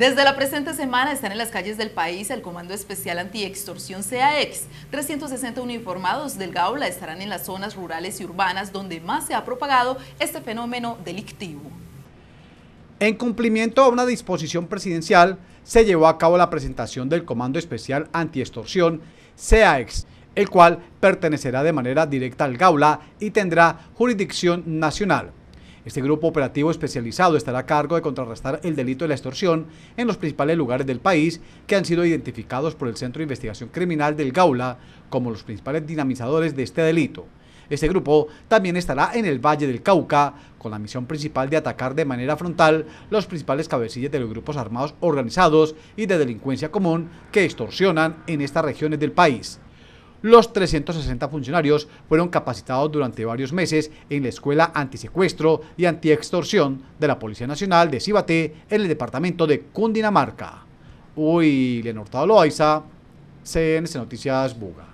Desde la presente semana están en las calles del país el Comando Especial Antiextorsión CAEX. 360 uniformados del Gaula estarán en las zonas rurales y urbanas donde más se ha propagado este fenómeno delictivo. En cumplimiento a una disposición presidencial, se llevó a cabo la presentación del Comando Especial Antiextorsión CAEX, el cual pertenecerá de manera directa al Gaula y tendrá jurisdicción nacional. Este grupo operativo especializado estará a cargo de contrarrestar el delito de la extorsión en los principales lugares del país que han sido identificados por el Centro de Investigación Criminal del Gaula como los principales dinamizadores de este delito. Este grupo también estará en el Valle del Cauca, con la misión principal de atacar de manera frontal los principales cabecillas de los grupos armados organizados y de delincuencia común que extorsionan en estas regiones del país. Los 360 funcionarios fueron capacitados durante varios meses en la Escuela Antisecuestro y Antiextorsión de la Policía Nacional de Cibate en el departamento de Cundinamarca. Uy, Leonardo Loaiza, CNC Noticias Buga.